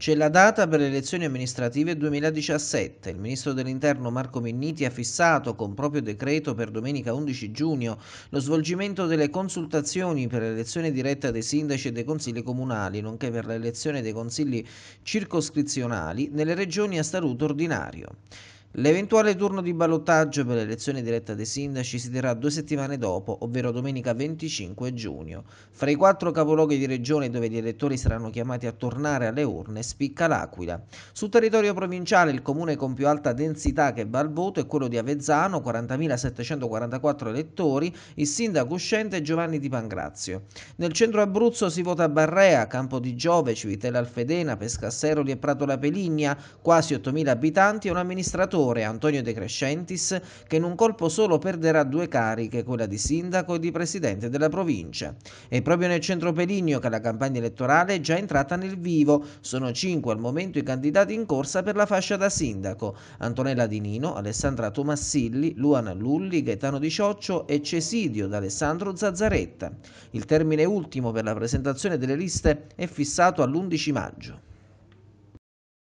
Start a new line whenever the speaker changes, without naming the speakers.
C'è la data per le elezioni amministrative 2017. Il ministro dell'Interno Marco Minniti ha fissato con proprio decreto per domenica 11 giugno lo svolgimento delle consultazioni per l'elezione diretta dei sindaci e dei consigli comunali, nonché per l'elezione dei consigli circoscrizionali nelle regioni a statuto ordinario. L'eventuale turno di ballottaggio per l'elezione diretta dei sindaci si terrà due settimane dopo, ovvero domenica 25 giugno. Fra i quattro capoluoghi di regione dove gli elettori saranno chiamati a tornare alle urne spicca l'Aquila. Sul territorio provinciale il comune con più alta densità che va al voto è quello di Avezzano, 40.744 elettori, il sindaco uscente è Giovanni Di Pangrazio. Nel centro Abruzzo si vota Barrea, Campo di Giove, Civitella Alfedena, Pescasseroli e Prato La Peligna, quasi 8.000 abitanti e un amministratore senatore Antonio De Crescentis che in un colpo solo perderà due cariche, quella di sindaco e di presidente della provincia. È proprio nel centro Peligno che la campagna elettorale è già entrata nel vivo. Sono cinque al momento i candidati in corsa per la fascia da sindaco. Antonella Di Nino, Alessandra Tomassilli, Luana Lulli, Gaetano Di Cioccio e Cesidio d'Alessandro Zazzaretta. Il termine ultimo per la presentazione delle liste è fissato all'11 maggio.